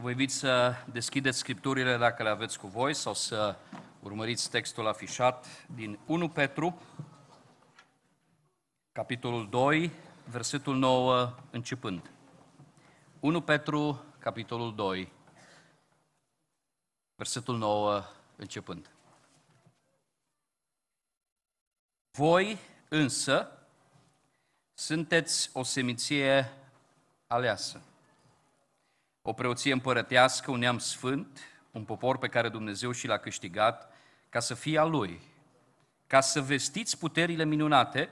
Vă invit să deschideți scripturile dacă le aveți cu voi sau să urmăriți textul afișat din 1 Petru, capitolul 2, versetul 9, începând. 1 Petru, capitolul 2, versetul 9, începând. Voi însă sunteți o semiție aleasă o preoție împărătească, un neam sfânt, un popor pe care Dumnezeu și l-a câștigat ca să fie a Lui, ca să vestiți puterile minunate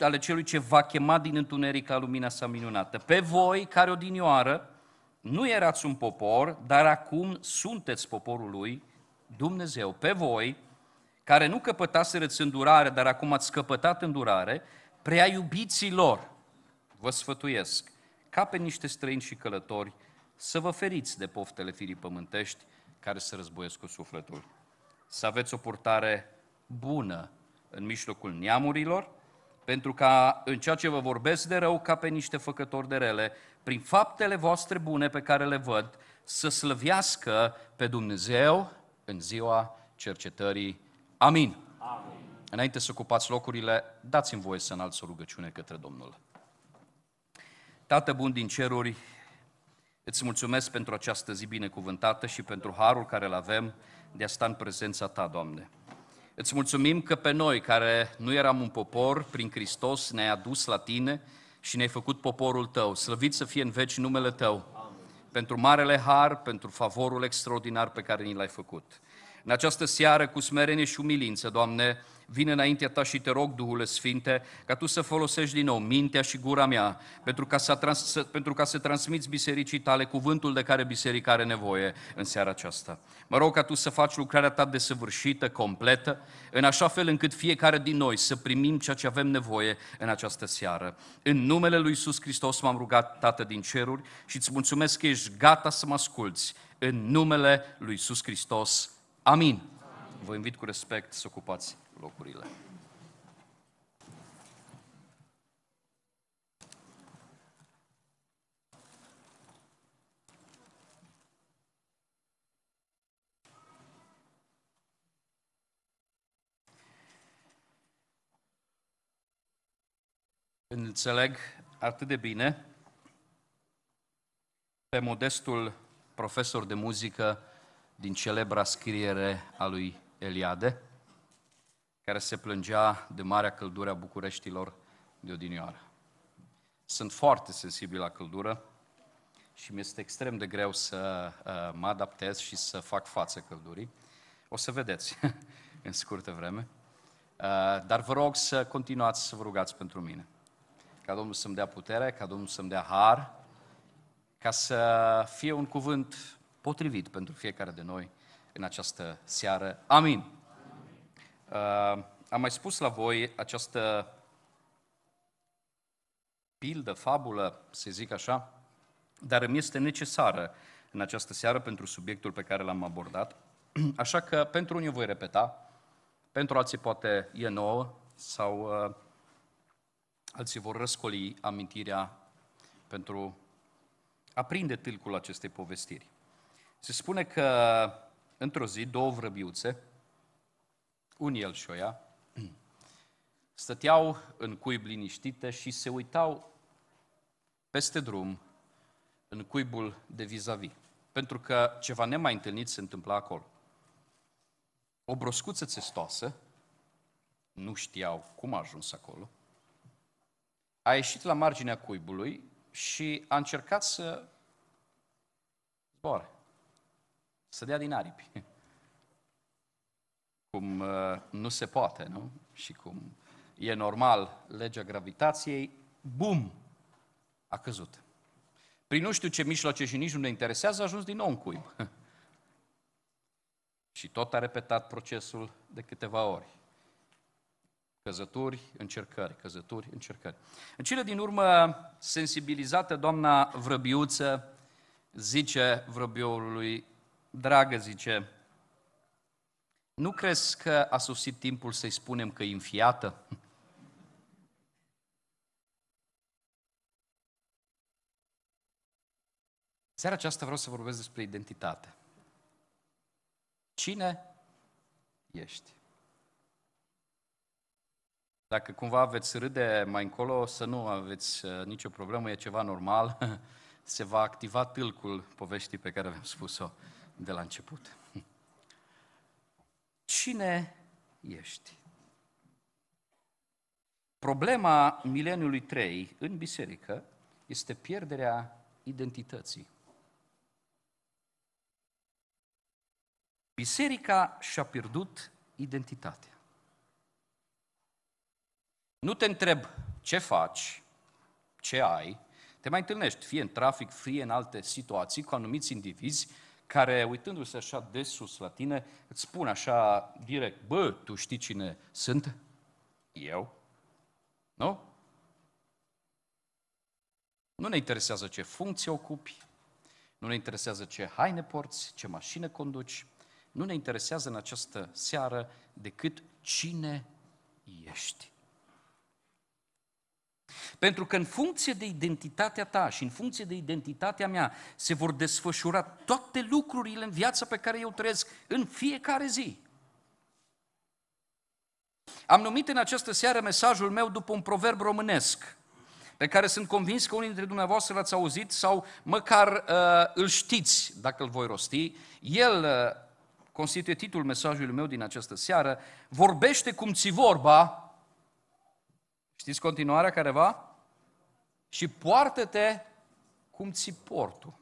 ale celui ce va chema din întuneric la lumina sa minunată. Pe voi, care odinioară, nu erați un popor, dar acum sunteți poporul lui Dumnezeu. Pe voi, care nu căpătaserăți îndurare, dar acum ați căpătat îndurare, prea lor. vă sfătuiesc, ca pe niște străini și călători, să vă feriți de poftele firii pământești care se războiesc cu sufletul. Să aveți o purtare bună în mijlocul neamurilor, pentru ca în ceea ce vă vorbesc de rău ca pe niște făcători de rele, prin faptele voastre bune pe care le văd, să slăvească pe Dumnezeu în ziua cercetării. Amin. Amin. Înainte să ocupați locurile, dați-mi voie să înalți o rugăciune către Domnul. Tată bun din ceruri, Îți mulțumesc pentru această zi binecuvântată și pentru harul care îl avem de a sta în prezența Ta, Doamne. Îți mulțumim că pe noi, care nu eram un popor, prin Hristos ne-ai adus la Tine și ne-ai făcut poporul Tău. Slăvit să fie în veci numele Tău. Amen. Pentru marele har, pentru favorul extraordinar pe care ni l-ai făcut. În această seară, cu smerenie și umilință, Doamne, vin înaintea ta și te rog, Duhule Sfinte, ca tu să folosești din nou mintea și gura mea pentru ca să, trans- să, pentru ca să transmiți bisericii tale cuvântul de care biserica are nevoie în seara aceasta. Mă rog ca tu să faci lucrarea ta desăvârșită, completă, în așa fel încât fiecare din noi să primim ceea ce avem nevoie în această seară. În numele lui Iisus Hristos m-am rugat, Tată din ceruri, și îți mulțumesc că ești gata să mă asculți. În numele lui Iisus Hristos. Amin. Amin. Vă invit cu respect să ocupați locurile. Înțeleg atât de bine pe modestul profesor de muzică din celebra scriere a lui Eliade, care se plângea de marea căldură a Bucureștilor de odinioară. Sunt foarte sensibil la căldură și mi-este extrem de greu să uh, mă adaptez și să fac față căldurii. O să vedeți în scurtă vreme. Uh, dar vă rog să continuați să vă rugați pentru mine. Ca Domnul să-mi dea putere, ca Domnul să-mi dea har, ca să fie un cuvânt potrivit pentru fiecare de noi în această seară. Amin. Uh, am mai spus la voi această pildă, fabulă, să zic așa, dar îmi este necesară în această seară pentru subiectul pe care l-am abordat. Așa că pentru unii voi repeta, pentru alții poate e nouă sau uh, alții vor răscoli amintirea pentru a prinde tâlcul acestei povestiri. Se spune că într-o zi două vrăbiuțe unii el și o stăteau în cuib liniștite și se uitau peste drum în cuibul de vis-a-vis, pentru că ceva nemai întâlnit se întâmpla acolo. O broscuță țestoasă, nu știau cum a ajuns acolo, a ieșit la marginea cuibului și a încercat să zboare, să dea din aripi. cum uh, nu se poate, nu? Și cum e normal legea gravitației, bum, a căzut. Prin nu știu ce mijloace și nici nu ne interesează, a ajuns din nou în cuib. și tot a repetat procesul de câteva ori. Căzături, încercări, căzături, încercări. În cele din urmă, sensibilizată, doamna Vrăbiuță zice Vrăbiorului, dragă, zice, nu crezi că a sosit timpul să-i spunem că e înfiată? Seara aceasta vreau să vorbesc despre identitate. Cine ești? Dacă cumva veți râde mai încolo, să nu aveți uh, nicio problemă, e ceva normal. Se va activa tâlcul poveștii pe care v-am spus-o de la început. Cine ești? Problema mileniului 3 în biserică este pierderea identității. Biserica și-a pierdut identitatea. Nu te întreb ce faci, ce ai, te mai întâlnești fie în trafic, fie în alte situații cu anumiți indivizi care, uitându-se așa de sus la tine, îți spune așa direct, bă, tu știi cine sunt? Eu? Nu? Nu ne interesează ce funcție ocupi, nu ne interesează ce haine porți, ce mașină conduci, nu ne interesează în această seară decât cine ești. Pentru că în funcție de identitatea ta și în funcție de identitatea mea se vor desfășura toate lucrurile în viața pe care eu trăiesc în fiecare zi. Am numit în această seară mesajul meu după un proverb românesc, pe care sunt convins că unii dintre dumneavoastră l-ați auzit sau măcar uh, îl știți, dacă îl voi rosti. El uh, constituie titlul mesajului meu din această seară, vorbește cum ți vorba, Știți continuarea careva? Și poartă-te cum ți portul.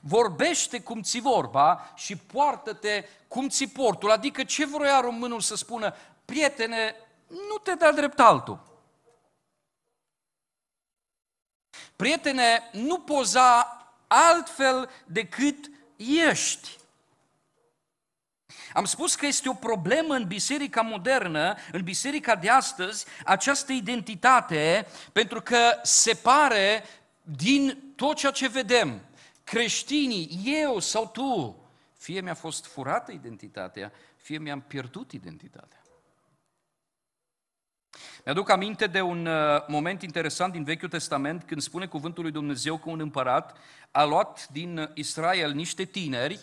Vorbește cum ți vorba și poartă-te cum ți portul. Adică ce vroia românul să spună? Prietene, nu te da drept altul. Prietene, nu poza altfel decât ești. Am spus că este o problemă în biserica modernă, în biserica de astăzi, această identitate, pentru că se pare din tot ceea ce vedem. Creștinii, eu sau tu, fie mi-a fost furată identitatea, fie mi-am pierdut identitatea. Mi-aduc aminte de un uh, moment interesant din Vechiul Testament când spune cuvântul lui Dumnezeu că un împărat a luat din Israel niște tineri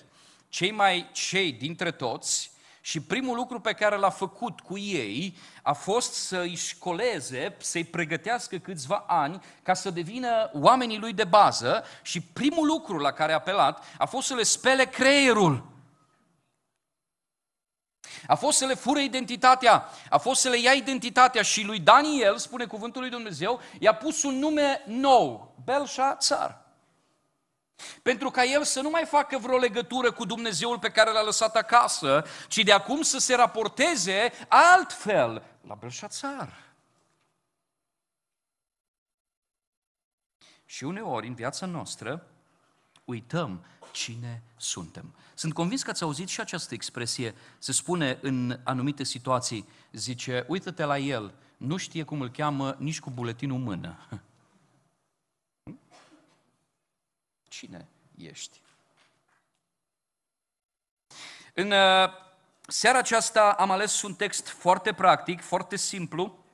cei mai cei dintre toți și primul lucru pe care l-a făcut cu ei a fost să i școleze, să-i pregătească câțiva ani ca să devină oamenii lui de bază și primul lucru la care a apelat a fost să le spele creierul. A fost să le fure identitatea, a fost să le ia identitatea și lui Daniel, spune cuvântul lui Dumnezeu, i-a pus un nume nou, Belșa Țar. Pentru ca el să nu mai facă vreo legătură cu Dumnezeul pe care l-a lăsat acasă, ci de acum să se raporteze altfel la Belșațar. Și uneori, în viața noastră, uităm cine suntem. Sunt convins că ați auzit și această expresie. Se spune în anumite situații, zice, uită-te la el, nu știe cum îl cheamă nici cu buletinul în mână. cine ești. În uh, seara aceasta am ales un text foarte practic, foarte simplu,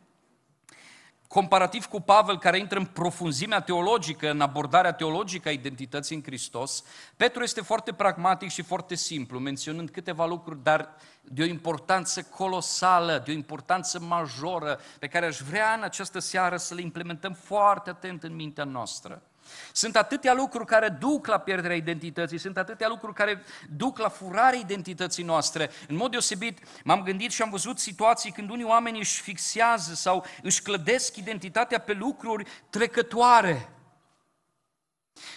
comparativ cu Pavel care intră în profunzimea teologică, în abordarea teologică a identității în Hristos, Petru este foarte pragmatic și foarte simplu, menționând câteva lucruri, dar de o importanță colosală, de o importanță majoră, pe care aș vrea în această seară să le implementăm foarte atent în mintea noastră. Sunt atâtea lucruri care duc la pierderea identității, sunt atâtea lucruri care duc la furarea identității noastre. În mod deosebit, m-am gândit și am văzut situații când unii oameni își fixează sau își clădesc identitatea pe lucruri trecătoare.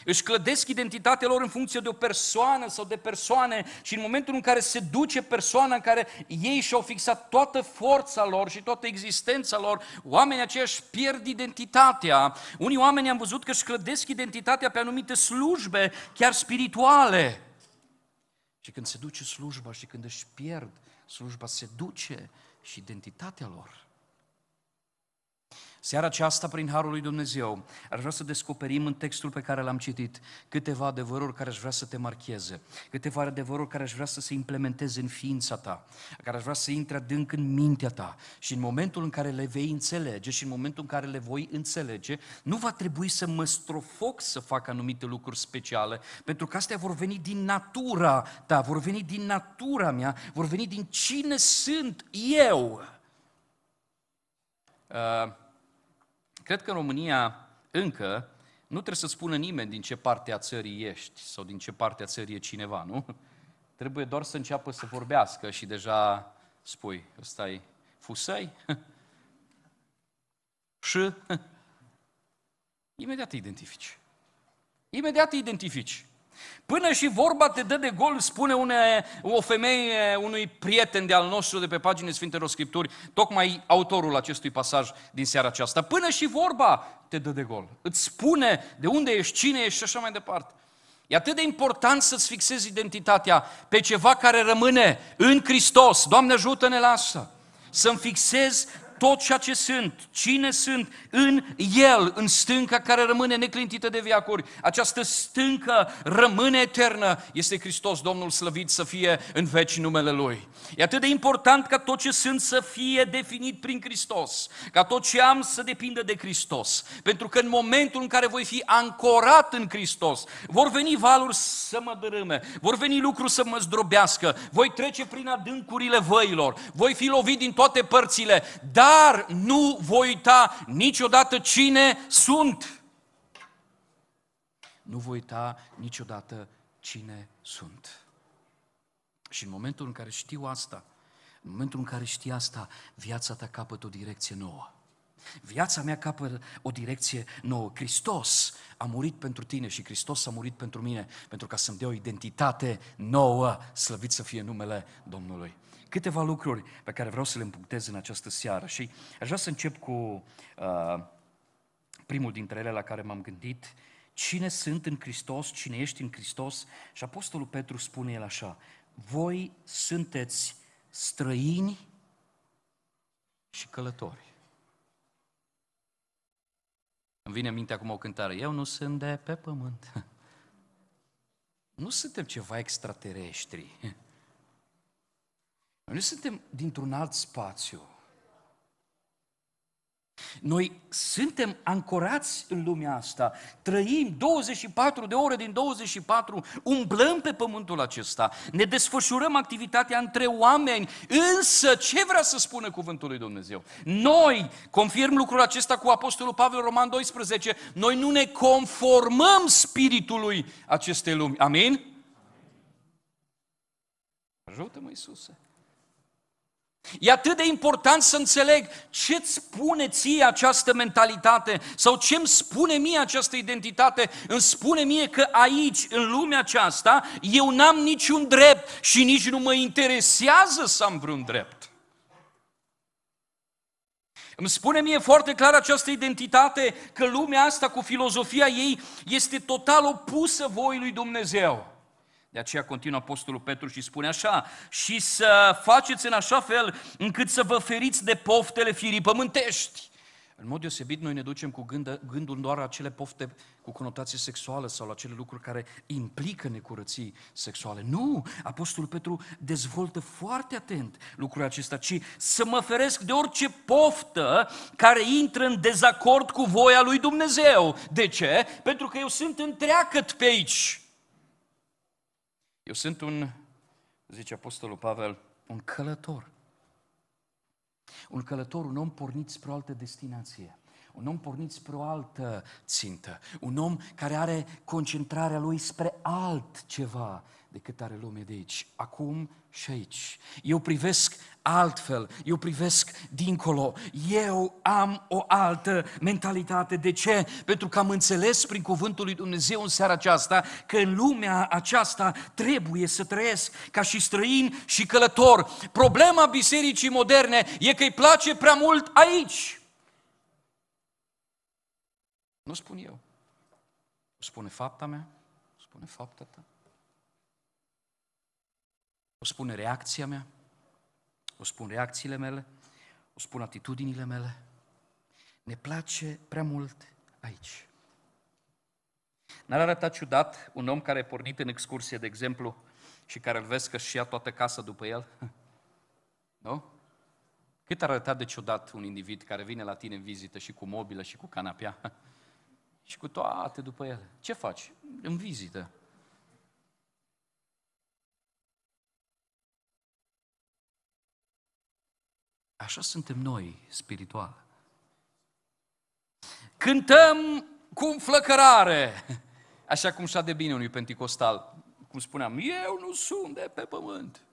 Își clădesc identitatea lor în funcție de o persoană sau de persoane și în momentul în care se duce persoana în care ei și-au fixat toată forța lor și toată existența lor, oamenii aceia își pierd identitatea. Unii oameni am văzut că își clădesc identitatea pe anumite slujbe, chiar spirituale. Și când se duce slujba și când își pierd slujba, se duce și identitatea lor. Seara aceasta, prin Harul lui Dumnezeu, ar vrea să descoperim în textul pe care l-am citit câteva adevăruri care aș vrea să te marcheze, câteva adevăruri care aș vrea să se implementeze în ființa ta, care aș vrea să intre adânc în mintea ta și în momentul în care le vei înțelege și în momentul în care le voi înțelege, nu va trebui să mă strofoc să fac anumite lucruri speciale, pentru că astea vor veni din natura ta, vor veni din natura mea, vor veni din cine sunt eu. Uh, Cred că în România încă nu trebuie să spună nimeni din ce parte a țării ești sau din ce parte a țării e cineva, nu? Trebuie doar să înceapă să vorbească și deja spui, ăsta e fusăi? și? Imediat te identifici. Imediat te identifici. Până și vorba te dă de gol, spune une, o femeie unui prieten de al nostru de pe paginile Sfintelor Scripturi, tocmai autorul acestui pasaj din seara aceasta. Până și vorba te dă de gol. Îți spune de unde ești, cine ești și așa mai departe. E atât de important să-ți fixezi identitatea pe ceva care rămâne în Hristos. Doamne ajută-ne la asta! Să-mi fixez tot ceea ce sunt, cine sunt în El, în stânca care rămâne neclintită de viacuri. Această stâncă rămâne eternă, este Hristos Domnul slăvit să fie în veci numele Lui. E atât de important ca tot ce sunt să fie definit prin Hristos, ca tot ce am să depindă de Hristos. Pentru că în momentul în care voi fi ancorat în Hristos, vor veni valuri să mă dărâme, vor veni lucruri să mă zdrobească, voi trece prin adâncurile văilor, voi fi lovit din toate părțile, dar dar nu voi uita niciodată cine sunt. Nu voi uita niciodată cine sunt. Și în momentul în care știu asta, în momentul în care știi asta, viața ta capătă o direcție nouă. Viața mea capă o direcție nouă. Hristos a murit pentru tine și Hristos a murit pentru mine, pentru ca să-mi dea o identitate nouă, slăvit să fie numele Domnului câteva lucruri pe care vreau să le împunctez în această seară și aș vrea să încep cu uh, primul dintre ele la care m-am gândit, cine sunt în Hristos, cine ești în Hristos și Apostolul Petru spune el așa, voi sunteți străini și călători. Îmi vine în minte acum o cântare, eu nu sunt de pe pământ. Nu suntem ceva extraterestri. Noi nu suntem dintr-un alt spațiu. Noi suntem ancorați în lumea asta, trăim 24 de ore din 24, umblăm pe pământul acesta, ne desfășurăm activitatea între oameni, însă ce vrea să spună cuvântul lui Dumnezeu? Noi, confirm lucrul acesta cu Apostolul Pavel Roman 12, noi nu ne conformăm spiritului acestei lumi. Amin? Ajută-mă, Iisuse! E atât de important să înțeleg ce îți spune ție această mentalitate sau ce îmi spune mie această identitate. Îmi spune mie că aici, în lumea aceasta, eu n-am niciun drept și nici nu mă interesează să am vreun drept. Îmi spune mie foarte clar această identitate că lumea asta cu filozofia ei este total opusă voii lui Dumnezeu. De aceea continuă Apostolul Petru și spune așa, și să faceți în așa fel încât să vă feriți de poftele firii pământești. În mod deosebit, noi ne ducem cu gândă, gândul doar la acele pofte cu conotație sexuală sau la acele lucruri care implică necurății sexuale. Nu! Apostolul Petru dezvoltă foarte atent lucrul acesta, ci să mă feresc de orice poftă care intră în dezacord cu voia lui Dumnezeu. De ce? Pentru că eu sunt întreagăt pe aici. Eu sunt un, zice Apostolul Pavel, un călător. Un călător, un om pornit spre o altă destinație. Un om pornit spre o altă țintă. Un om care are concentrarea lui spre altceva decât are lumea de aici, acum și aici. Eu privesc altfel, eu privesc dincolo, eu am o altă mentalitate. De ce? Pentru că am înțeles prin cuvântul lui Dumnezeu în seara aceasta că în lumea aceasta trebuie să trăiesc ca și străin și călător. Problema bisericii moderne e că îi place prea mult aici. Nu spun eu. Spune fapta mea, spune fapta ta. O spun reacția mea, o spun reacțiile mele, o spun atitudinile mele. Ne place prea mult aici. N-ar arăta ciudat un om care a pornit în excursie, de exemplu, și care îl vezi că și ia toată casa după el? Nu? Cât ar arăta de ciudat un individ care vine la tine în vizită și cu mobilă și cu canapea și cu toate după el? Ce faci? În vizită. Așa suntem noi, spiritual. Cântăm cu înflăcărare, așa cum și-a de bine unui penticostal. Cum spuneam, eu nu sunt de pe pământ.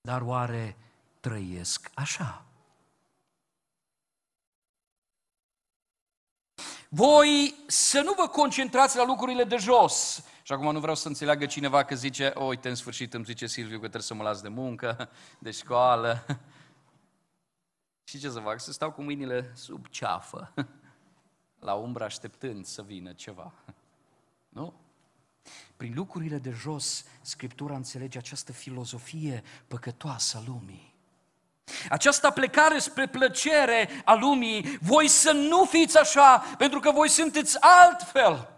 Dar oare trăiesc așa? voi să nu vă concentrați la lucrurile de jos. Și acum nu vreau să înțeleagă cineva că zice, o, uite, în sfârșit îmi zice Silviu că trebuie să mă las de muncă, de școală. Și ce să fac? Să stau cu mâinile sub ceafă, la umbră așteptând să vină ceva. Nu? Prin lucrurile de jos, Scriptura înțelege această filozofie păcătoasă a lumii. Această plecare spre plăcere a lumii, voi să nu fiți așa, pentru că voi sunteți altfel.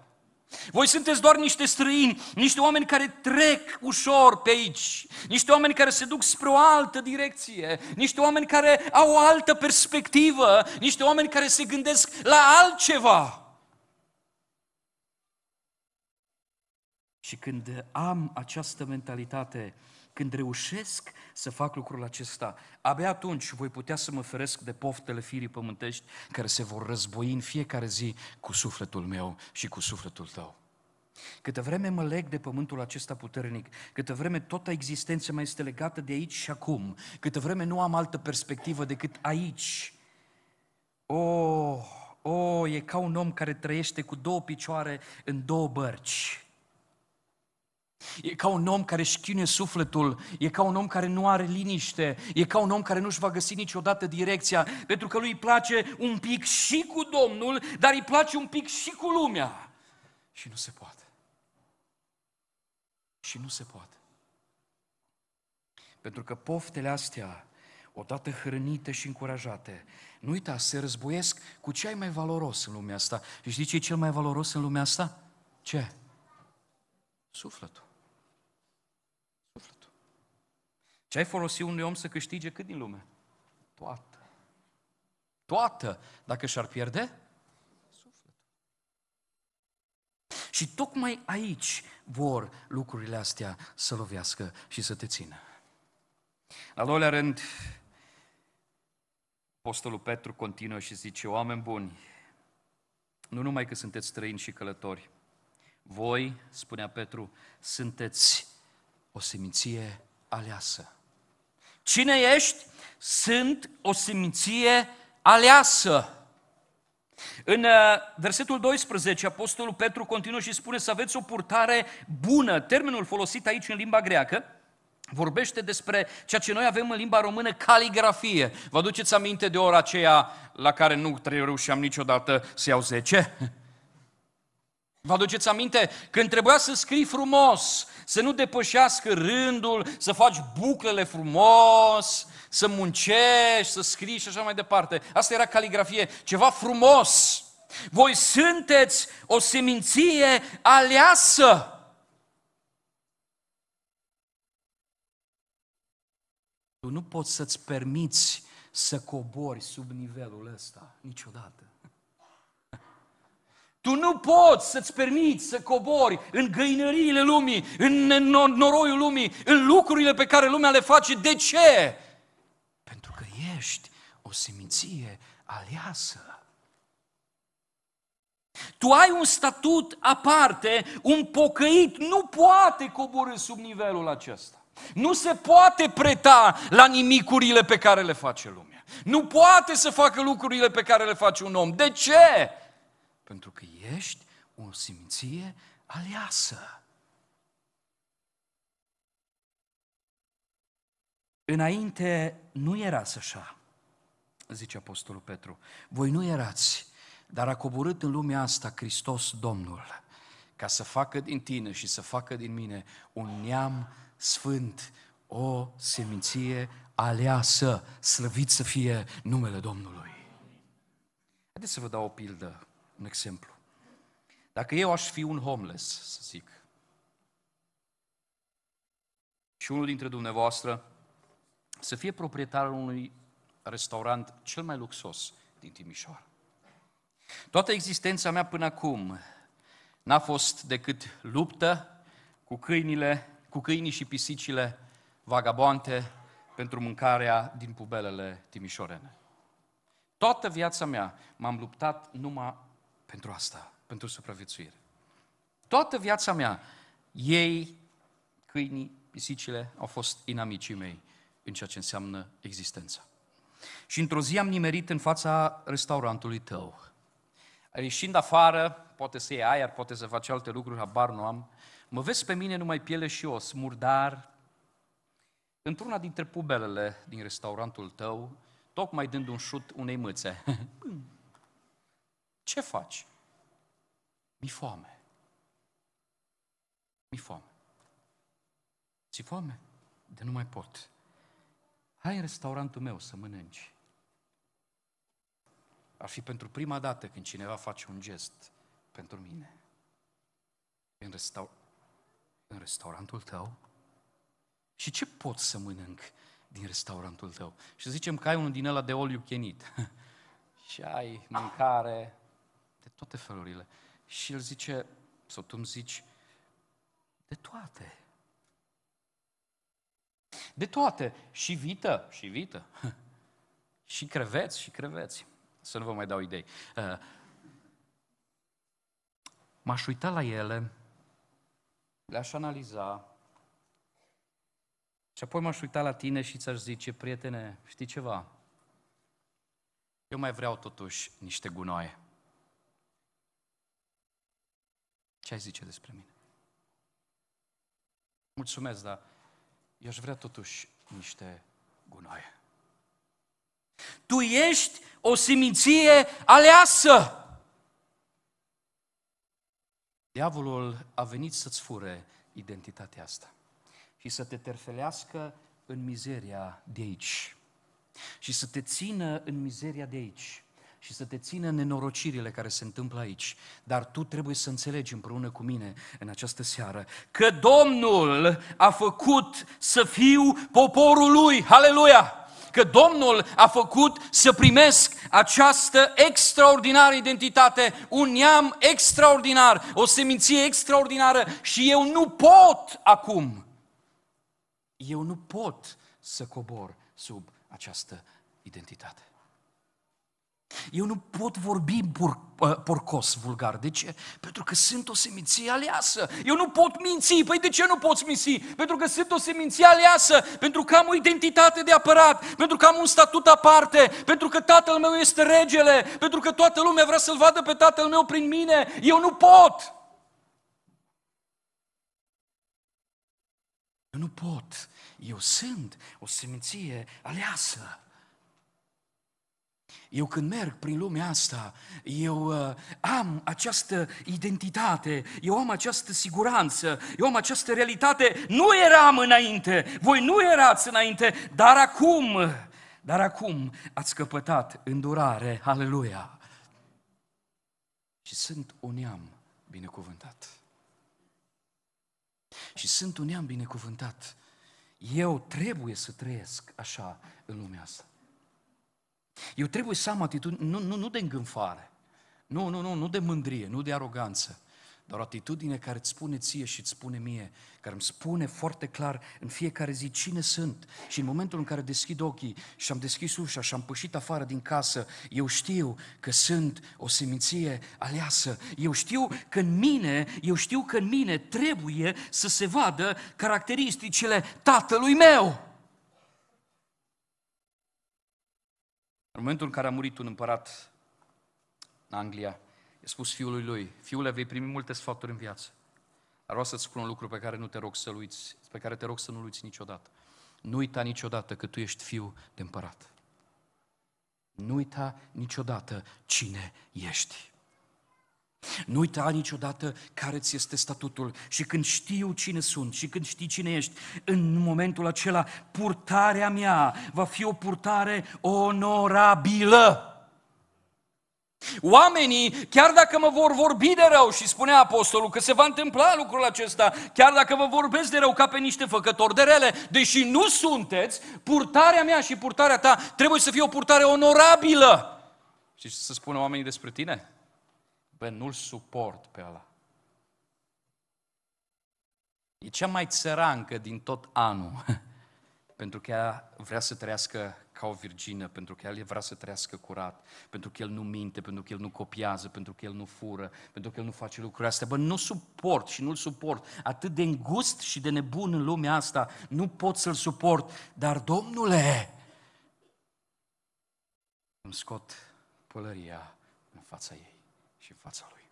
Voi sunteți doar niște străini, niște oameni care trec ușor pe aici, niște oameni care se duc spre o altă direcție, niște oameni care au o altă perspectivă, niște oameni care se gândesc la altceva. Și când am această mentalitate, când reușesc să fac lucrul acesta, abia atunci voi putea să mă feresc de poftele firii pământești care se vor război în fiecare zi cu sufletul meu și cu sufletul tău. Câte vreme mă leg de pământul acesta puternic, câte vreme toată existența mea este legată de aici și acum, câte vreme nu am altă perspectivă decât aici, o, oh, o, oh, e ca un om care trăiește cu două picioare în două bărci. E ca un om care își chinuie sufletul, e ca un om care nu are liniște, e ca un om care nu-și va găsi niciodată direcția, pentru că lui îi place un pic și cu Domnul, dar îi place un pic și cu lumea. Și nu se poate. Și nu se poate. Pentru că poftele astea, odată hrănite și încurajate, nu uita, se războiesc cu ce ai mai valoros în lumea asta. Și știi ce e cel mai valoros în lumea asta? Ce? Sufletul. Ce ai folosit unui om să câștige cât din lume? Toată. Toată, dacă și-ar pierde sufletul. Și tocmai aici vor lucrurile astea să lovească și să te țină. La al doilea rând, Apostolul Petru continuă și zice, oameni buni, nu numai că sunteți străini și călători, voi, spunea Petru, sunteți o seminție aleasă. Cine ești? Sunt o seminție aleasă. În uh, versetul 12, Apostolul Petru continuă și spune să aveți o purtare bună. Termenul folosit aici în limba greacă vorbește despre ceea ce noi avem în limba română, caligrafie. Vă aduceți aminte de ora aceea la care nu reușeam niciodată să iau 10? Vă aduceți aminte? Când trebuia să scrii frumos, să nu depășească rândul, să faci buclele frumos, să muncești, să scrii și așa mai departe. Asta era caligrafie, ceva frumos. Voi sunteți o seminție aleasă. Tu nu poți să-ți permiți să cobori sub nivelul ăsta niciodată. Tu nu poți să-ți permiți să cobori în găinăriile lumii, în noroiul lumii, în lucrurile pe care lumea le face. De ce? Pentru că ești o seminție aliasă. Tu ai un statut aparte, un pocăit nu poate coborâ sub nivelul acesta. Nu se poate preta la nimicurile pe care le face lumea. Nu poate să facă lucrurile pe care le face un om. De ce? pentru că ești o simție aleasă. Înainte nu era așa, zice Apostolul Petru. Voi nu erați, dar a coborât în lumea asta Hristos Domnul, ca să facă din tine și să facă din mine un neam sfânt, o seminție aleasă, slăvit să fie numele Domnului. Haideți să vă dau o pildă un exemplu. Dacă eu aș fi un homeless, să zic, și unul dintre dumneavoastră să fie proprietarul unui restaurant cel mai luxos din Timișoara. Toată existența mea până acum n-a fost decât luptă cu câinile, cu câinii și pisicile vagabonte pentru mâncarea din pubelele timișorene. Toată viața mea m-am luptat numai pentru asta, pentru supraviețuire. Toată viața mea, ei, câinii, pisicile, au fost inamicii mei în ceea ce înseamnă existența. Și într-o zi am nimerit în fața restaurantului tău. Ieșind afară, poate să iei aer, poate să faci alte lucruri, habar nu am, mă vezi pe mine numai piele și os, murdar, într-una dintre pubelele din restaurantul tău, tocmai dând un șut unei mâțe. Ce faci? Mi foame. Mi foame. Ți foame? De nu mai pot. Hai în restaurantul meu să mănânci. Ar fi pentru prima dată când cineva face un gest pentru mine. În, resta- în restaurantul tău? Și ce pot să mănânc din restaurantul tău? Și zicem că ai unul din ăla de all you can eat. și ai mâncare, de toate felurile. Și el zice, sau tu îmi zici, de toate. De toate. Și vită, și vită. și creveți, și creveți. Să nu vă mai dau idei. Uh, m-aș uita la ele, le-aș analiza și apoi m-aș uita la tine și ți-aș zice, prietene, știi ceva? Eu mai vreau totuși niște gunoaie. ce ai zice despre mine? Mulțumesc, dar eu aș vrea totuși niște gunoaie. Tu ești o seminție aleasă. Diavolul a venit să-ți fure identitatea asta și să te terfelească în mizeria de aici și să te țină în mizeria de aici și să te țină nenorocirile care se întâmplă aici. Dar tu trebuie să înțelegi împreună cu mine în această seară că Domnul a făcut să fiu poporul lui. Haleluia! Că Domnul a făcut să primesc această extraordinară identitate, un neam extraordinar, o seminție extraordinară și eu nu pot acum. Eu nu pot să cobor sub această identitate. Eu nu pot vorbi bur, uh, porcos vulgar. De ce? Pentru că sunt o seminție aleasă. Eu nu pot minți. Păi de ce nu poți minți? Pentru că sunt o seminție aleasă. Pentru că am o identitate de apărat. Pentru că am un statut aparte. Pentru că tatăl meu este regele. Pentru că toată lumea vrea să-l vadă pe tatăl meu prin mine. Eu nu pot. Eu nu pot. Eu sunt o seminție aleasă. Eu când merg prin lumea asta, eu uh, am această identitate, eu am această siguranță, eu am această realitate. Nu eram înainte, voi nu erați înainte, dar acum, dar acum ați căpătat îndurare, aleluia. Și sunt un neam binecuvântat. Și sunt un neam binecuvântat. Eu trebuie să trăiesc așa în lumea asta. Eu trebuie să am atitudine, nu, nu, nu de îngânfare, nu, nu, nu, nu de mândrie, nu de aroganță, dar o atitudine care îți spune ție și îți spune mie, care îmi spune foarte clar în fiecare zi cine sunt. Și în momentul în care deschid ochii și am deschis ușa și am pășit afară din casă, eu știu că sunt o seminție aleasă. Eu știu că în mine, eu știu că în mine trebuie să se vadă caracteristicile tatălui meu. În momentul în care a murit un împărat în Anglia, i-a spus fiului lui, fiule, vei primi multe sfaturi în viață. Dar vreau să-ți spun un lucru pe care nu te rog să-l uiți, pe care te rog să nu-l uiți niciodată. Nu uita niciodată că tu ești fiu de împărat. Nu uita niciodată cine ești. Nu uita niciodată care ți este statutul și când știu cine sunt și când știi cine ești, în momentul acela purtarea mea va fi o purtare onorabilă. Oamenii, chiar dacă mă vor vorbi de rău, și spunea apostolul că se va întâmpla lucrul acesta, chiar dacă vă vorbesc de rău ca pe niște făcători de rele, deși nu sunteți, purtarea mea și purtarea ta trebuie să fie o purtare onorabilă. Și ce să spună oamenii despre tine? Bă, nu-l suport pe ăla. E cea mai țărancă din tot anul, pentru că ea vrea să trăiască ca o virgină, pentru că el vrea să trăiască curat, pentru că el nu minte, pentru că el nu copiază, pentru că el nu fură, pentru că el nu face lucrurile astea. Bă, nu suport și nu-l suport. Atât de îngust și de nebun în lumea asta, nu pot să-l suport. Dar, domnule, îmi scot pălăria în fața ei și în fața Lui.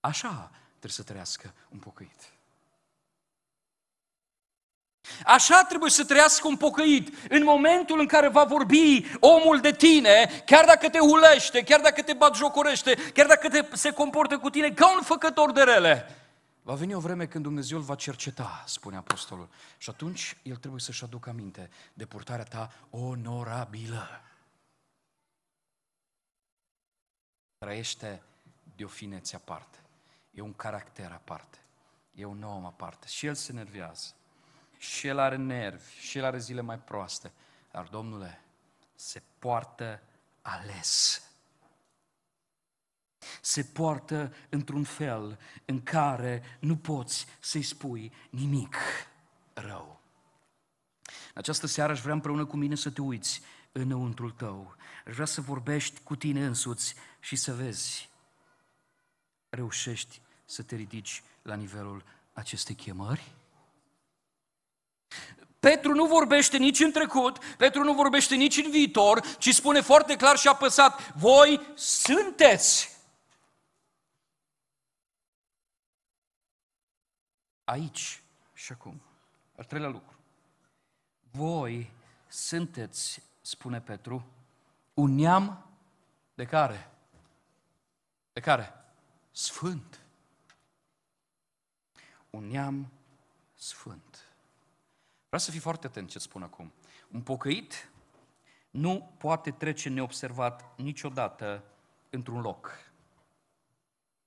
Așa trebuie să trăiască un pocăit. Așa trebuie să trăiască un pocăit în momentul în care va vorbi omul de tine, chiar dacă te ulește, chiar dacă te batjocorește, chiar dacă te, se comportă cu tine ca un făcător de rele. Va veni o vreme când Dumnezeu îl va cerceta, spune apostolul. Și atunci el trebuie să-și aducă aminte de purtarea ta onorabilă. trăiește de o finețe aparte. E un caracter aparte. E un om aparte. Și el se nervează. Și el are nervi. Și el are zile mai proaste. Dar, Domnule, se poartă ales. Se poartă într-un fel în care nu poți să-i spui nimic rău. În această seară aș vrea împreună cu mine să te uiți înăuntrul tău. Aș vrea să vorbești cu tine însuți și să vezi, reușești să te ridici la nivelul acestei chemări? Petru nu vorbește nici în trecut, Petru nu vorbește nici în viitor, ci spune foarte clar și apăsat, voi sunteți. Aici și acum. Al treilea lucru. Voi sunteți, spune Petru, un neam de care? De care? Sfânt. Un neam sfânt. Vreau să fii foarte atent ce spun acum. Un pocăit nu poate trece neobservat niciodată într-un loc.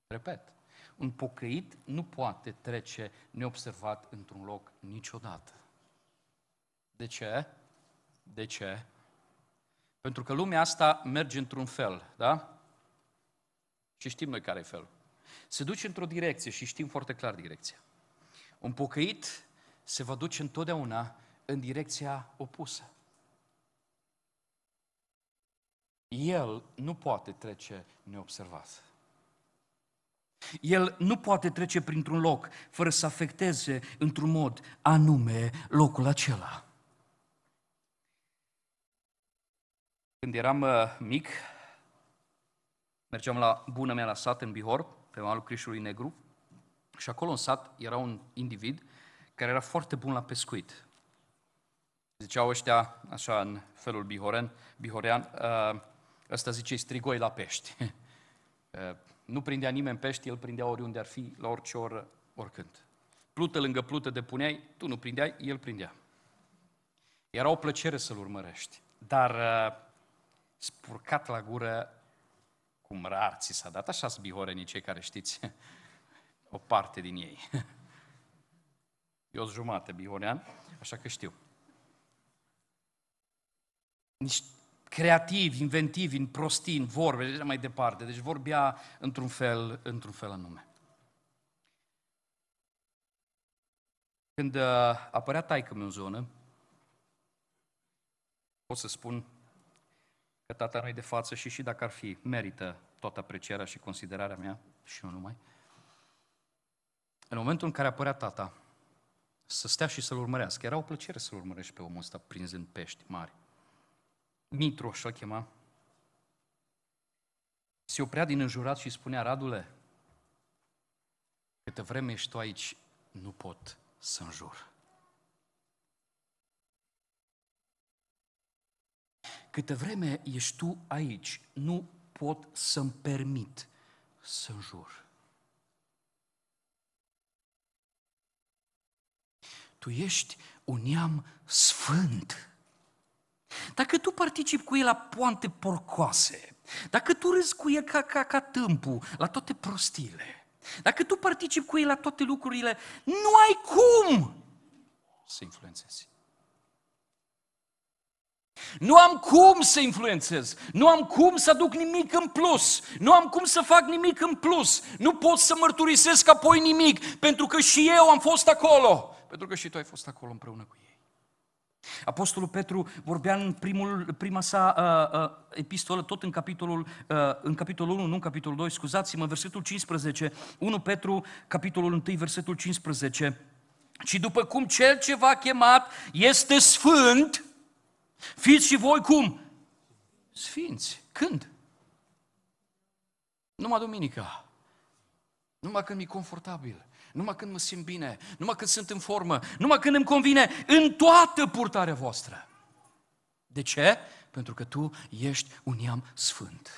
Repet, un pocăit nu poate trece neobservat într-un loc niciodată. De ce? De ce? Pentru că lumea asta merge într-un fel, da? Și știm noi care e felul. Se duce într-o direcție și știm foarte clar direcția. Un pocăit se va duce întotdeauna în direcția opusă. El nu poate trece neobservat. El nu poate trece printr-un loc fără să afecteze într-un mod anume locul acela. Când eram uh, mic, Mergeam la bună mea la sat în Bihor, pe malul Crișului Negru, și acolo în sat era un individ care era foarte bun la pescuit. Ziceau ăștia, așa în felul bihoren, bihorean, ă, ăsta zice strigoi la pești. Ă, nu prindea nimeni pești, el prindea oriunde ar fi, la orice oră, oricând. Plută lângă plută de puneai, tu nu prindeai, el prindea. Era o plăcere să-l urmărești, dar ă, spurcat la gură cum rar ți s-a dat, așa bihorenii cei care știți o parte din ei. Eu sunt jumate bihorean, așa că știu. Nici creativi, inventivi, în prostii, în vorbe, de mai departe. Deci vorbea într-un fel, într-un fel anume. Când uh, apărea taică în zonă, pot să spun că tata nu de față și și dacă ar fi, merită toată aprecierea și considerarea mea și nu numai. În momentul în care apărea tata, să stea și să-l urmărească. Era o plăcere să-l urmărești pe omul ăsta prinzând pești mari. Mitru așa chema. Se oprea din înjurat și spunea, Radule, câtă vreme ești tu aici, nu pot să înjur. Câte vreme ești tu aici, nu pot să-mi permit să jur. Tu ești un neam sfânt. Dacă tu participi cu el la poante porcoase, dacă tu râzi cu el ca, ca, ca tâmpul, la toate prostiile, dacă tu participi cu el la toate lucrurile, nu ai cum să influențezi. Nu am cum să influențez, nu am cum să aduc nimic în plus, nu am cum să fac nimic în plus, nu pot să mărturisesc apoi nimic, pentru că și eu am fost acolo, pentru că și tu ai fost acolo împreună cu ei. Apostolul Petru vorbea în primul, prima sa uh, uh, epistolă, tot în capitolul, uh, în capitolul 1, nu în capitolul 2, scuzați-mă, versetul 15, 1 Petru, capitolul 1, versetul 15, ci după cum cel ce v-a chemat este sfânt, Fiți și voi cum? Sfinți. Când? Numai duminica. Numai când mi-e confortabil. Numai când mă simt bine. Numai când sunt în formă. Numai când îmi convine. În toată purtarea voastră. De ce? Pentru că tu ești un iam sfânt.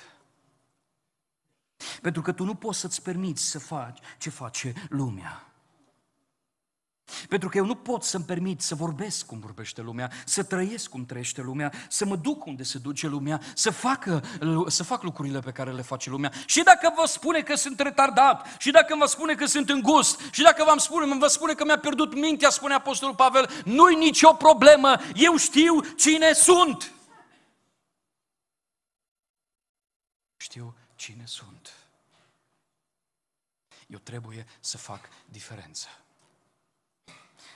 Pentru că tu nu poți să-ți permiți să faci ce face lumea. Pentru că eu nu pot să-mi permit să vorbesc cum vorbește lumea, să trăiesc cum trăiește lumea, să mă duc unde se duce lumea, să, facă, să fac lucrurile pe care le face lumea. Și dacă vă spune că sunt retardat, și dacă vă spune că sunt îngust, și dacă vă spune, vă spune că mi-a pierdut mintea, spune Apostolul Pavel, nu-i nicio problemă, eu știu cine sunt. Știu cine sunt. Eu trebuie să fac diferență.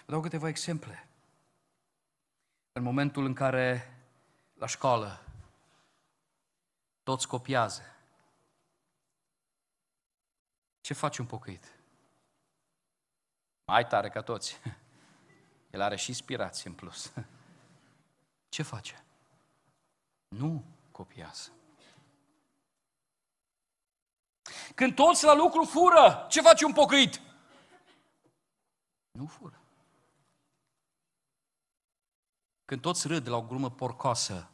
Vă dau câteva exemple. În momentul în care la școală toți copiază, ce faci un pocăit? Mai tare ca toți. El are și inspirație în plus. Ce face? Nu copiază. Când toți la lucru fură, ce face un pocăit? Nu fură. Când toți râd la o glumă porcoasă,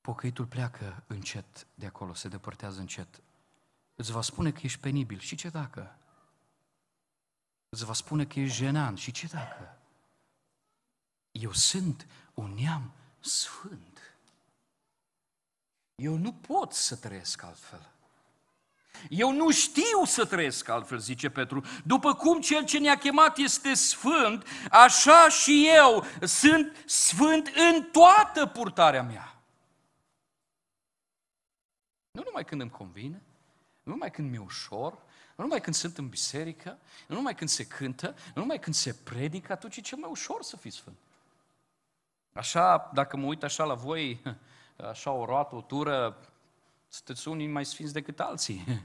pocăitul pleacă încet de acolo, se depărtează încet. Îți va spune că ești penibil și ce dacă? Îți va spune că ești jenant și ce dacă? Eu sunt un neam sfânt. Eu nu pot să trăiesc altfel. Eu nu știu să trăiesc, altfel zice Petru. După cum cel ce ne-a chemat este sfânt, așa și eu sunt sfânt în toată purtarea mea. Nu numai când îmi convine, nu numai când mi-e ușor, nu numai când sunt în biserică, nu numai când se cântă, nu numai când se predică, atunci e cel mai ușor să fii sfânt. Așa, dacă mă uit așa la voi, așa o roată, o tură, sunteți unii mai sfinți decât alții.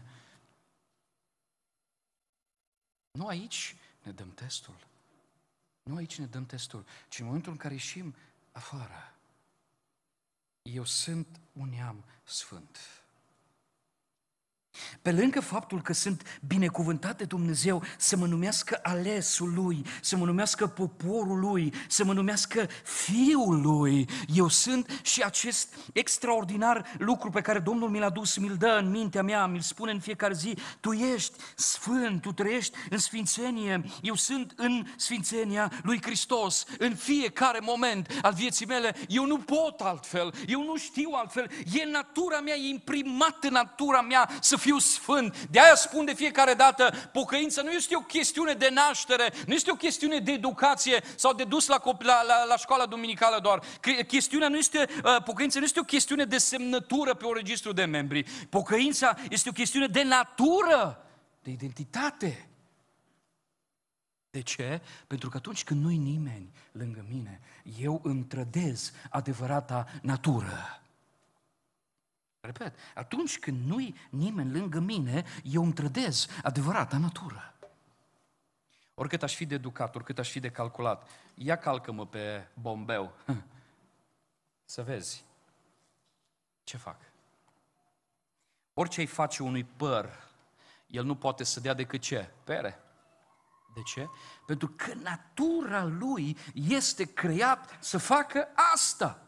Nu aici ne dăm testul. Nu aici ne dăm testul, ci în momentul în care ieșim afară. Eu sunt un neam sfânt. Pe lângă faptul că sunt binecuvântat de Dumnezeu să mă numească alesul Lui, să mă numească poporul Lui, să mă numească fiul Lui, eu sunt și acest extraordinar lucru pe care Domnul mi l-a dus, mi-l dă în mintea mea, mi-l spune în fiecare zi, Tu ești sfânt, Tu trăiești în sfințenie, eu sunt în sfințenia Lui Hristos, în fiecare moment al vieții mele, eu nu pot altfel, eu nu știu altfel, e natura mea, e imprimată natura mea să fiu fiu sfânt. De aia spun de fiecare dată, pocăința nu este o chestiune de naștere, nu este o chestiune de educație sau de dus la, la, la, la școala duminicală doar. Chestiunea nu este, uh, pocăința nu este o chestiune de semnătură pe un registru de membri. Pocăința este o chestiune de natură, de identitate. De ce? Pentru că atunci când nu-i nimeni lângă mine, eu îmi trădez adevărata natură. Repet, atunci când nu-i nimeni lângă mine, eu îmi trădez adevărata natură. Oricât aș fi de educat, oricât aș fi de calculat, ia calcă-mă pe bombeu să vezi ce fac. Orice îi face unui păr, el nu poate să dea decât ce? Pere. De ce? Pentru că natura lui este creat să facă asta.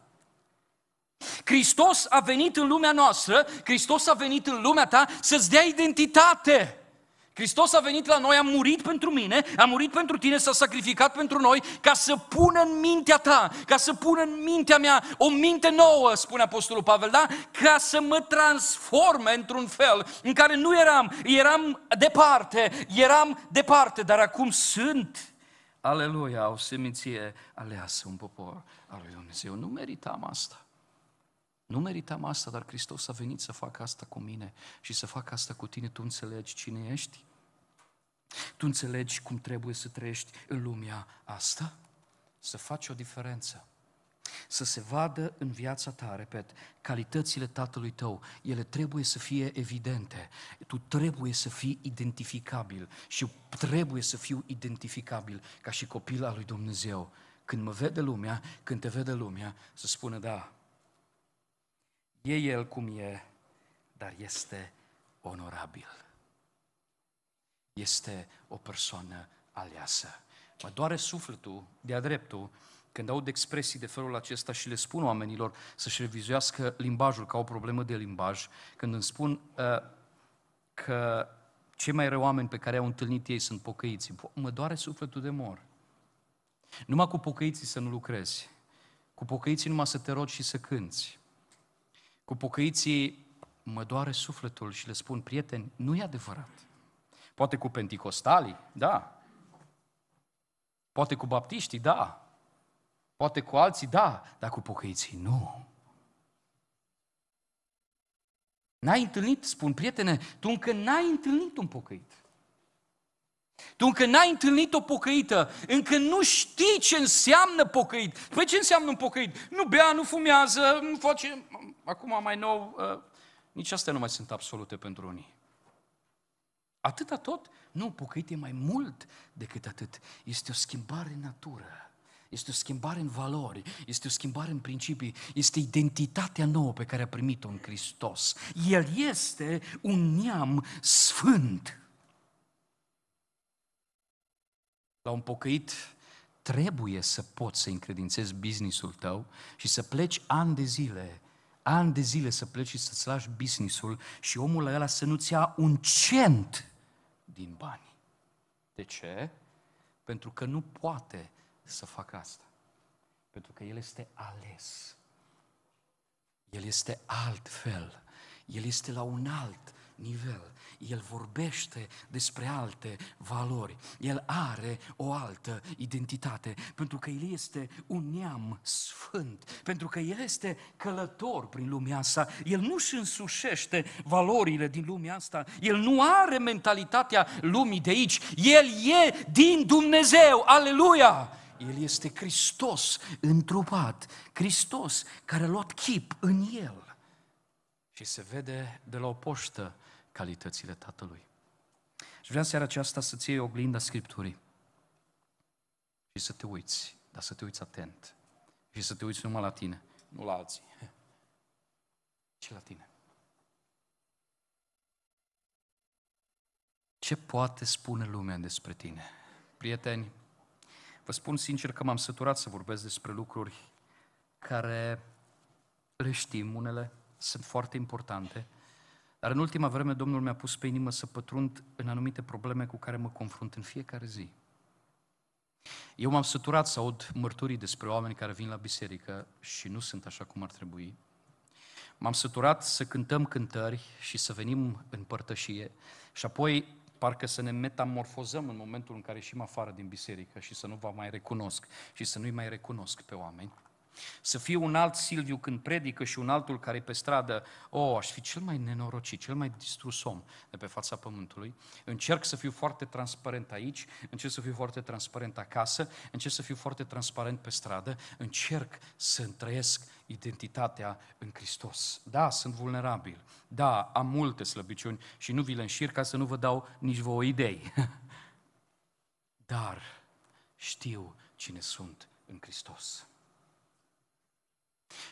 Hristos a venit în lumea noastră, Hristos a venit în lumea ta să-ți dea identitate. Hristos a venit la noi, a murit pentru mine, a murit pentru tine, s-a sacrificat pentru noi ca să pună în mintea ta, ca să pună în mintea mea o minte nouă, spune Apostolul Pavel, da? Ca să mă transforme într-un fel în care nu eram, eram departe, eram departe, dar acum sunt Aleluia, o seminție aleasă, un popor al lui Dumnezeu. Nu meritam asta. Nu meritam asta, dar Hristos a venit să facă asta cu mine și să facă asta cu tine. Tu înțelegi cine ești? Tu înțelegi cum trebuie să trăiești în lumea asta? Să faci o diferență. Să se vadă în viața ta, repet, calitățile tatălui tău, ele trebuie să fie evidente. Tu trebuie să fii identificabil și trebuie să fiu identificabil ca și copil al lui Dumnezeu. Când mă vede lumea, când te vede lumea, să spună da, E el cum e, dar este onorabil. Este o persoană aleasă. Mă doare sufletul de-a dreptul când aud expresii de felul acesta și le spun oamenilor să-și revizuiască limbajul ca o problemă de limbaj, când îmi spun uh, că cei mai răi oameni pe care au întâlnit ei sunt pocăiți. mă doare sufletul de mor. Numai cu pocăiții să nu lucrezi, cu pocăiții numai să te rogi și să cânți, cu pocăiții, mă doare sufletul și le spun, prieteni, nu e adevărat. Poate cu penticostalii, da. Poate cu baptiștii, da. Poate cu alții, da, dar cu pocăiții, nu. N-ai întâlnit, spun prietene, tu încă n-ai întâlnit un pocăit. Tu încă n-ai întâlnit o pocăită, încă nu știi ce înseamnă pocăit. Păi ce înseamnă un pocăit? Nu bea, nu fumează, nu face... Acum mai nou, uh, nici astea nu mai sunt absolute pentru unii. Atâta tot? Nu, pocăit e mai mult decât atât. Este o schimbare în natură. Este o schimbare în valori, este o schimbare în principii, este identitatea nouă pe care a primit-o în Hristos. El este un neam sfânt. la un pocăit trebuie să poți să încredințezi businessul tău și să pleci ani de zile, ani de zile să pleci și să-ți lași businessul și omul ăla să nu-ți ia un cent din bani. De ce? Pentru că nu poate să facă asta. Pentru că el este ales. El este altfel. El este la un alt nivel. El vorbește despre alte valori. El are o altă identitate, pentru că el este un neam sfânt, pentru că el este călător prin lumea asta. El nu își însușește valorile din lumea asta. El nu are mentalitatea lumii de aici. El e din Dumnezeu. Aleluia! El este Hristos întrupat, Hristos care a luat chip în el. Și se vede de la o poștă calitățile Tatălui. Și vreau seara aceasta să-ți iei oglinda Scripturii și să te uiți, dar să te uiți atent și să te uiți numai la tine, nu la alții, ci la tine. Ce poate spune lumea despre tine? Prieteni, vă spun sincer că m-am săturat să vorbesc despre lucruri care le știm, unele sunt foarte importante, dar în ultima vreme Domnul mi-a pus pe inimă să pătrund în anumite probleme cu care mă confrunt în fiecare zi. Eu m-am săturat să aud mărturii despre oameni care vin la biserică și nu sunt așa cum ar trebui. M-am săturat să cântăm cântări și să venim în părtășie și apoi parcă să ne metamorfozăm în momentul în care ieșim afară din biserică și să nu vă mai recunosc și să nu-i mai recunosc pe oameni. Să fie un alt Silviu când predică și un altul care pe stradă, o, oh, aș fi cel mai nenorocit, cel mai distrus om de pe fața pământului. Încerc să fiu foarte transparent aici, încerc să fiu foarte transparent acasă, încerc să fiu foarte transparent pe stradă, încerc să întrăiesc identitatea în Hristos. Da, sunt vulnerabil, da, am multe slăbiciuni și nu vi le înșir ca să nu vă dau nici vouă idei. Dar știu cine sunt în Hristos.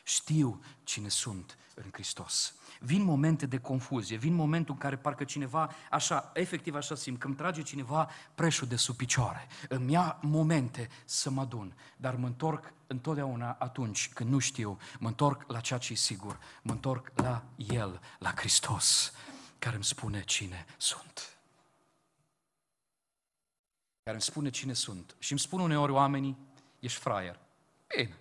Știu cine sunt în Hristos. Vin momente de confuzie, vin momentul în care parcă cineva, așa, efectiv așa simt, când trage cineva preșul de sub picioare. Îmi ia momente să mă adun, dar mă întorc întotdeauna atunci când nu știu, mă întorc la ceea ce e sigur, mă întorc la El, la Hristos, care îmi spune cine sunt. Care îmi spune cine sunt. Și îmi spun uneori oamenii, ești fraier. Bine,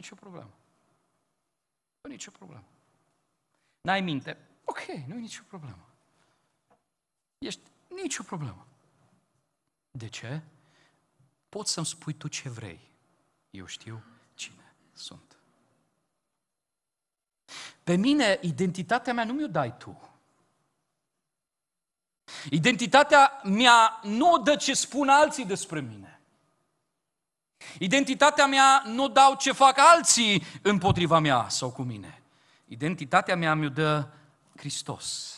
nici o problemă. Nu nicio problemă. N-ai minte? Ok, nu e nicio problemă. Ești nicio problemă. De ce? Poți să-mi spui tu ce vrei. Eu știu cine sunt. Pe mine, identitatea mea nu mi-o dai tu. Identitatea mea nu o dă ce spun alții despre mine. Identitatea mea nu dau ce fac alții împotriva mea sau cu mine. Identitatea mea mi-o dă Hristos.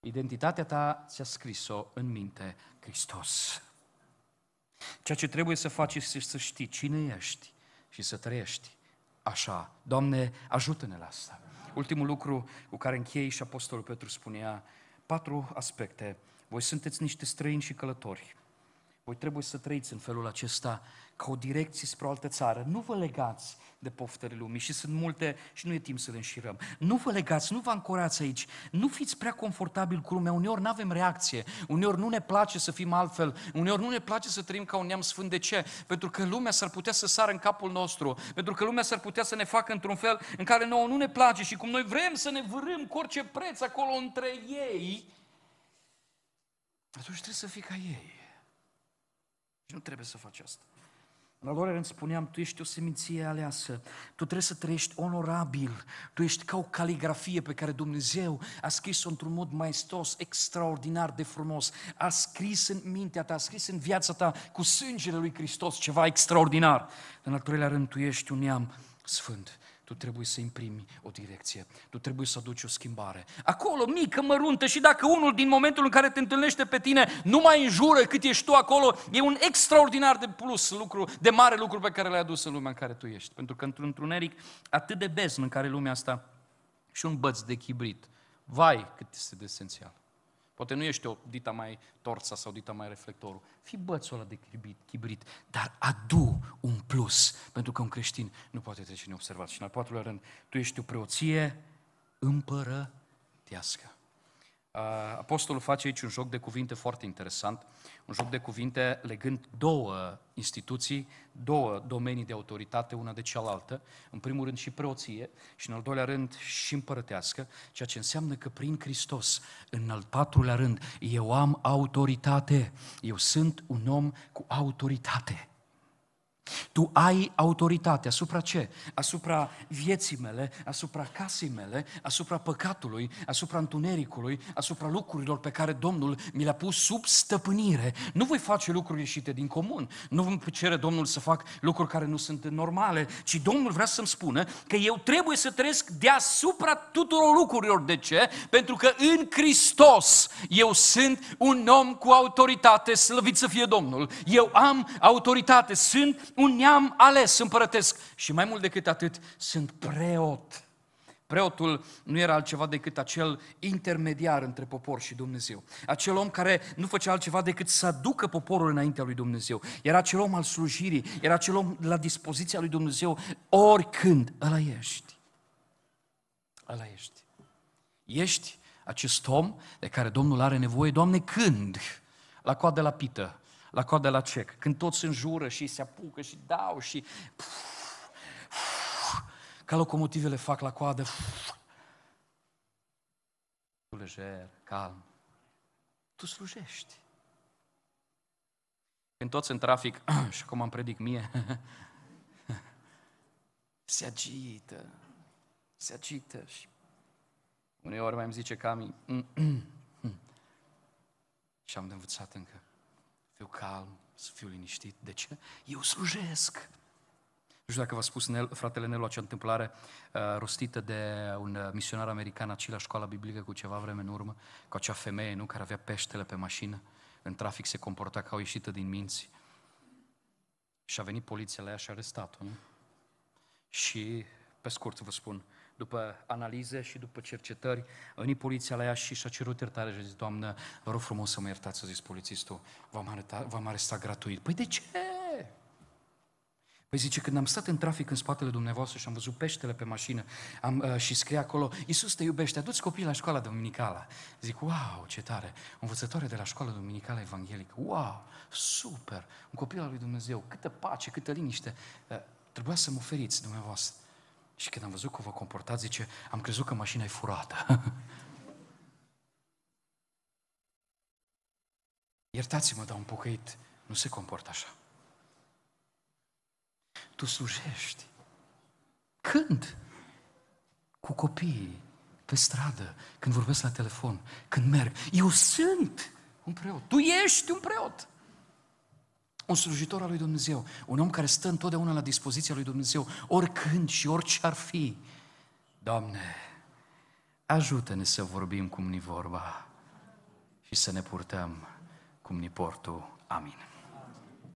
Identitatea ta ți-a scris-o în minte Hristos. Ceea ce trebuie să faci este să știi cine ești și să trăiești așa. Doamne, ajută-ne la asta. Ultimul lucru cu care închei și Apostolul Petru spunea patru aspecte. Voi sunteți niște străini și călători voi trebuie să trăiți în felul acesta ca o direcție spre o altă țară. Nu vă legați de poftele lumii și sunt multe și nu e timp să le înșirăm. Nu vă legați, nu vă ancorați aici, nu fiți prea confortabil cu lumea. Uneori nu avem reacție, uneori nu ne place să fim altfel, uneori nu ne place să trăim ca un neam sfânt. De ce? Pentru că lumea s-ar putea să sară în capul nostru, pentru că lumea s-ar putea să ne facă într-un fel în care nouă nu ne place și cum noi vrem să ne vârâm cu orice preț acolo între ei, atunci trebuie să fii ca ei nu trebuie să faci asta. La lor doilea rând spuneam, tu ești o seminție aleasă, tu trebuie să trăiești onorabil, tu ești ca o caligrafie pe care Dumnezeu a scris-o într-un mod maestos, extraordinar de frumos, a scris în mintea ta, a scris în viața ta cu sângele lui Hristos ceva extraordinar. În al treilea rând, tu ești un neam sfânt tu trebuie să imprimi o direcție, tu trebuie să aduci o schimbare. Acolo, mică, măruntă, și dacă unul din momentul în care te întâlnește pe tine nu mai înjură cât ești tu acolo, e un extraordinar de plus lucru, de mare lucru pe care l-ai adus în lumea în care tu ești. Pentru că într-un întuneric atât de bezn în care lumea asta și un băț de chibrit, vai cât este de esențial. Poate nu ești o dita mai torța sau dita mai reflectorul. Fii bățul ăla de chibrit, chibrit, dar adu un plus, pentru că un creștin nu poate trece neobservat. Și în al patrulea rând, tu ești o preoție împărătească. Uh, apostolul face aici un joc de cuvinte foarte interesant, un joc de cuvinte legând două instituții, două domenii de autoritate, una de cealaltă, în primul rând și preoție și în al doilea rând și împărătească, ceea ce înseamnă că prin Hristos, în al patrulea rând, eu am autoritate, eu sunt un om cu autoritate. Tu ai autoritate asupra ce? Asupra vieții mele, asupra casei mele, asupra păcatului, asupra întunericului, asupra lucrurilor pe care Domnul mi le-a pus sub stăpânire. Nu voi face lucruri ieșite din comun, nu îmi cere Domnul să fac lucruri care nu sunt normale, ci Domnul vrea să-mi spună că eu trebuie să trăiesc deasupra tuturor lucrurilor. De ce? Pentru că în Hristos eu sunt un om cu autoritate, slăvit să fie Domnul. Eu am autoritate, sunt un neam ales, împărătesc. Și mai mult decât atât, sunt preot. Preotul nu era altceva decât acel intermediar între popor și Dumnezeu. Acel om care nu făcea altceva decât să aducă poporul înaintea lui Dumnezeu. Era acel om al slujirii, era acel om la dispoziția lui Dumnezeu oricând. Ăla ești. Ăla ești. Ești acest om de care Domnul are nevoie, Doamne, când? La coadă la pită, la coada la cec, când toți înjură și se apucă și dau și... Ca locomotivele fac la coadă. Tu lejer, calm. Tu slujești. Când toți în trafic, și cum am predic mie, se agită, se agită și uneori mai îmi zice Cami, și am de învățat încă fiu calm, să fiu liniștit. De ce? Eu slujesc. Nu știu dacă v-a spus Nel, fratele Nelu acea întâmplare uh, rostită de un uh, misionar american aci la școala biblică cu ceva vreme în urmă, cu acea femeie nu, care avea peștele pe mașină, în trafic se comporta ca o ieșită din minți. Și a venit poliția la ea și a arestat-o, nu? Și, pe scurt vă spun, după analize și după cercetări, a venit poliția la ea și și-a cerut iertare și a zis, Doamnă, vă rog frumos să mă iertați, a zis polițistul, v-am arestat, v-am arestat gratuit. Păi de ce? Păi zice, când am stat în trafic în spatele dumneavoastră și am văzut peștele pe mașină am, uh, și scrie acolo, Iisus te iubește, aduți copiii la școala dominicală. Zic, wow, ce tare, învățătoare de la școala dominicală evanghelică, wow, super, un copil al lui Dumnezeu, câtă pace, câtă liniște, uh, trebuia să mă oferiți dumneavoastră. Și când am văzut cum vă comportați, zice, am crezut că mașina e furată. Iertați-mă, dar un pocăit nu se comportă așa. Tu slujești. Când? Cu copiii, pe stradă, când vorbesc la telefon, când merg. Eu sunt un preot. Tu ești un preot. Un slujitor al lui Dumnezeu, un om care stă întotdeauna la dispoziția lui Dumnezeu, oricând și orice ar fi. Doamne, ajută-ne să vorbim cum ni vorba și să ne purtăm cum ni portu. Amin.